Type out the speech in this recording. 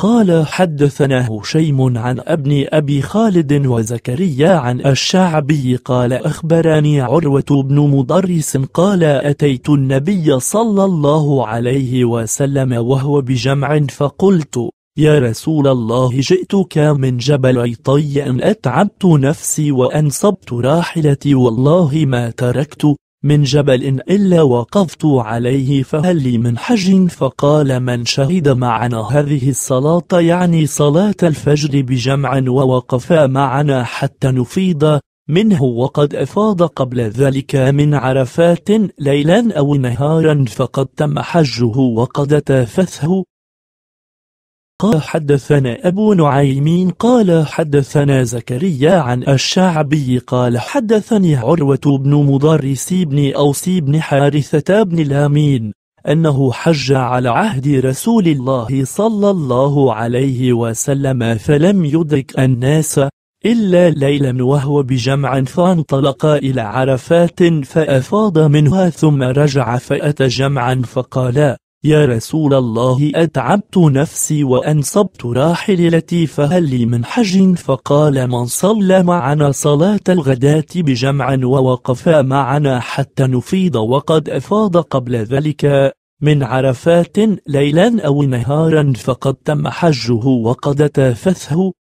قال حدثنا هشيم عن ابن أبي خالد وزكريا عن الشعبي قال أخبرني عروة بن مضرس قال أتيت النبي صلى الله عليه وسلم وهو بجمع فقلت يا رسول الله جئتك من جبل طي أن أتعبت نفسي وأنصبت راحلتي والله ما تركت من جبل إلا وقفت عليه فهل لي من حج فقال من شهد معنا هذه الصلاة يعني صلاة الفجر بجمع ووقفا معنا حتى نفيض منه وقد أفاض قبل ذلك من عرفات ليلا أو نهارا فقد تم حجه وقد تافثه قال حدثنا أبو نعيم قال حدثنا زكريا عن الشعبي قال حدثني عروة بن مضرس بن أوسي بن حارثة بن الأمين أنه حج على عهد رسول الله صلى الله عليه وسلم فلم يدرك الناس إلا ليلا وهو بجمع فانطلق إلى عرفات فأفاض منها ثم رجع فأتى جمعا فقالا يا رسول الله أتعبت نفسي وأنصبت راحلتي فهل لي من حج فقال من صلى معنا صلاة الغداة بجمع ووقف معنا حتى نفيض وقد أفاض قبل ذلك من عرفات ليلا أو نهارا فقد تم حجه وقد تافثه